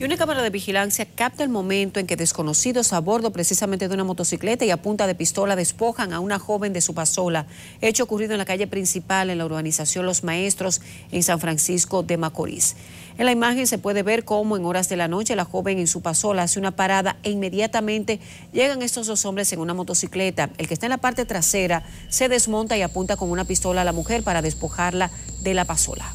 Y una cámara de vigilancia capta el momento en que desconocidos a bordo precisamente de una motocicleta y a punta de pistola despojan a una joven de su pasola. Hecho ocurrido en la calle principal en la urbanización Los Maestros en San Francisco de Macorís. En la imagen se puede ver cómo en horas de la noche la joven en su pasola hace una parada e inmediatamente llegan estos dos hombres en una motocicleta. El que está en la parte trasera se desmonta y apunta con una pistola a la mujer para despojarla de la pasola.